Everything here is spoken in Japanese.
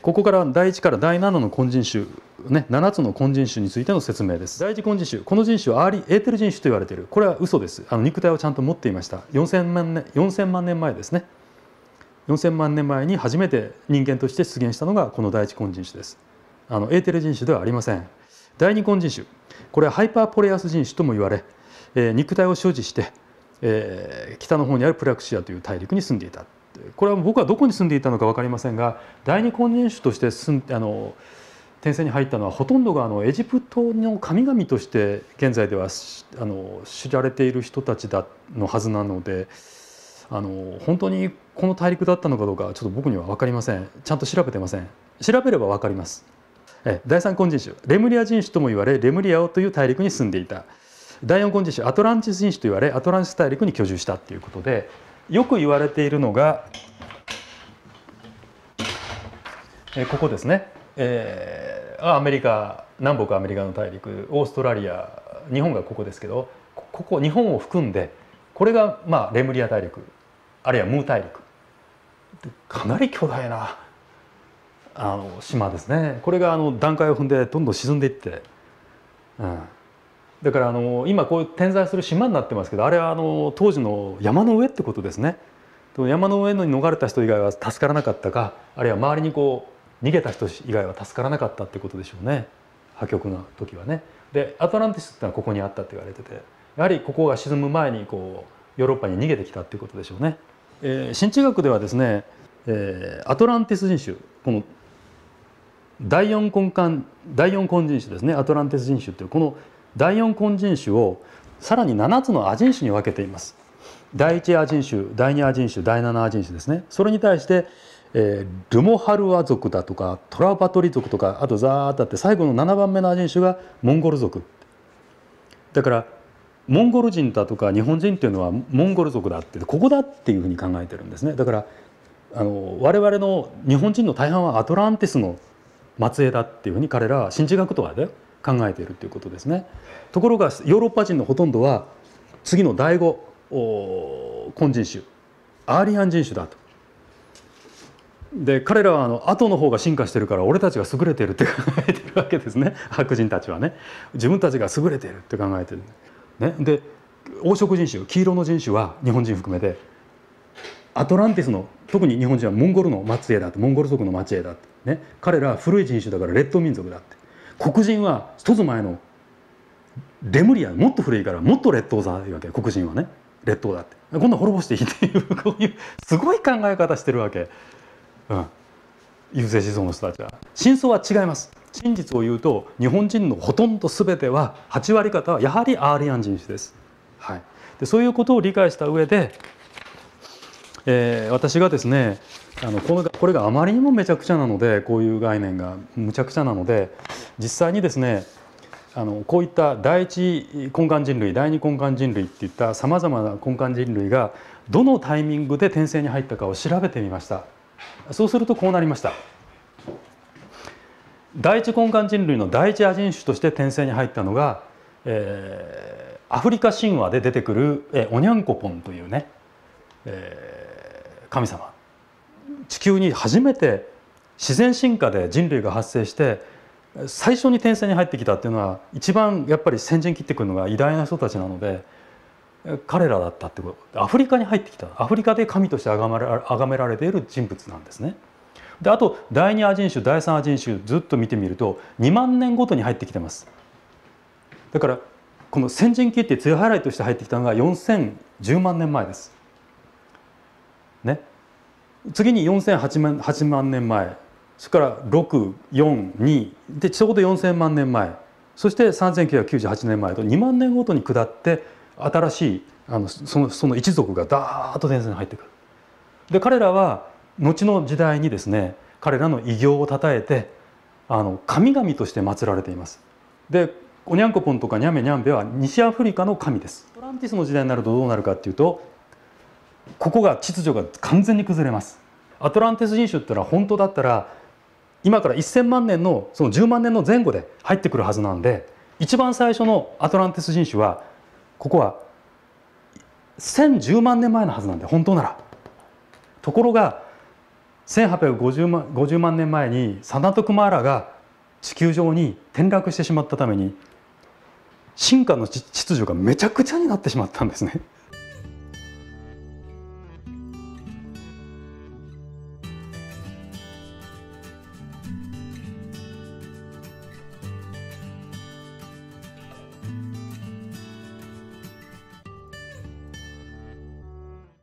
ここから第1から第7の根人種、ね、7つの根人種についての説明です第1根人種この人種はアーリーエーテル人種と言われているこれは嘘ですあの肉体をちゃんと持っていました4000万年 ,4000 万年前ですね4000万年前に初めて人間として出現したのがこの第1根人種ですあのエーテル人種ではありません第2根人種これはハイパーポレアス人種とも言われ、えー、肉体を所持して、えー、北の方にあるプラクシアという大陸に住んでいたこれは僕はどこに住んでいたのか分かりませんが第二婚人種として住んあの転生に入ったのはほとんどがあのエジプトの神々として現在ではあの知られている人たちだのはずなのであの本当にこの大陸だったのかどうかちょっと僕には分かりませんちゃんと調べてません調べれば分かりますえ第三根人種レムリア人種とも言われレムリアという大陸に住んでいた第四根人種アトランティス人種と言われアトランティス大陸に居住したっていうことでよく言われているのが、えー、ここですね、えー、アメリカ南北アメリカの大陸オーストラリア日本がここですけどここ日本を含んでこれが、まあ、レムリア大陸あるいはムー大陸かなり巨大なあの島ですねこれがあの段階を踏んでどんどん沈んでいって、うん、だからあの今こう点在する島になってますけどあれはあの当時の山の上ってことですね山の上に逃れた人以外は助からなかったかあるいは周りにこう逃げた人以外は助からなかったってことでしょうね破局の時はねでアトランティスってのはここにあったって言われててやはりここが沈む前にこうヨーロッパに逃げてきたっていうことでしょうね、えー、新中学ではですね、えー、アトランティス人種この第四根幹第四根人種ですねアトランティス人種っていうこの第4根人種をさらに7つのアジン種に分けています第1アジン種第2アジン種第7アジン種ですねそれに対して、えー、ルモハルア族だとかトラバトリ族とかあとザーッとあって最後の7番目のアジン種がモンゴル族だからモンゴル人だとか日本人っていうのはモンゴル族だってここだっていうふうに考えてるんですねだからあの我々の日本人の大半はアトランティスの末裔だっていうふうに彼らは信じ学とかだよ考えているということですねところがヨーロッパ人のほとんどは次の第五根人種アーリアン人種だとで彼らはあの後の方が進化してるから俺たちが優れてるって 考えてるわけですね白人たちはね自分たちが優れてるって考えてる、ね、で黄色人種黄色の人種は日本人含めてアトランティスの特に日本人はモンゴルの末裔だとモンゴル族の末裔だって、ね、彼らは古い人種だからッド民族だって黒人は一つ前のレムリアもっと古いからもっと劣等座というわけ黒人はね劣等だってこんな滅ぼしていいっていうこういうすごい考え方してるわけ、うん、優勢思想の人たちは真相は違います真実を言うと日本人のほとんど全ては8割方はやはりアーリアン人種です、はい、でそういうことを理解した上で、えー、私がですねあのこのこれがあまりにもめちゃくちゃなのでこういう概念がむちゃくちゃなので実際にですねあのこういった第一根幹人類第二根幹人類っていったさまざまな根幹人類がどのタイミングで転生に入ったかを調べてみましたそうするとこうなりました第一根幹人類の第一亜人種として転生に入ったのが、えー、アフリカ神話で出てくる、えー、オニャンコポンというね、えー、神様地球に初めて自然進化で人類が発生して最初に転戦に入ってきたっていうのは一番やっぱり先陣切ってくるのが偉大な人たちなので彼らだったってことアフリカに入ってきたアフリカで神として崇めら崇められている人物なんですね。であと第二亜人種第三亜人種ずっと見てみると2万年ごとに入ってきてます。だからこの先陣切って強ハイライして入ってきたのが4010万年前です。ね。次に4008万年前それから642でちょうど4,000万年前そして3998年前と2万年ごとに下って新しいあのそのその一族がダーッと伝説に入ってくる。で彼らは後の時代にですね彼らの偉業をたたえてあの神々として祀られています。でおにゃんこぽんとかにゃめにゃんべは西アフリカの神です。アトランティスの時代になるとどうなるかっていうとここが秩序が完全に崩れます。アトランティス人種ってのは本当だったら今から1,000万年のその10万年の前後で入ってくるはずなんで一番最初のアトランティス人種はここは1,010万年前のはずなんで本当なら。ところが1850万万年前にサナトクマーラが地球上に転落してしまったために進化の秩序がめちゃくちゃになってしまったんですね。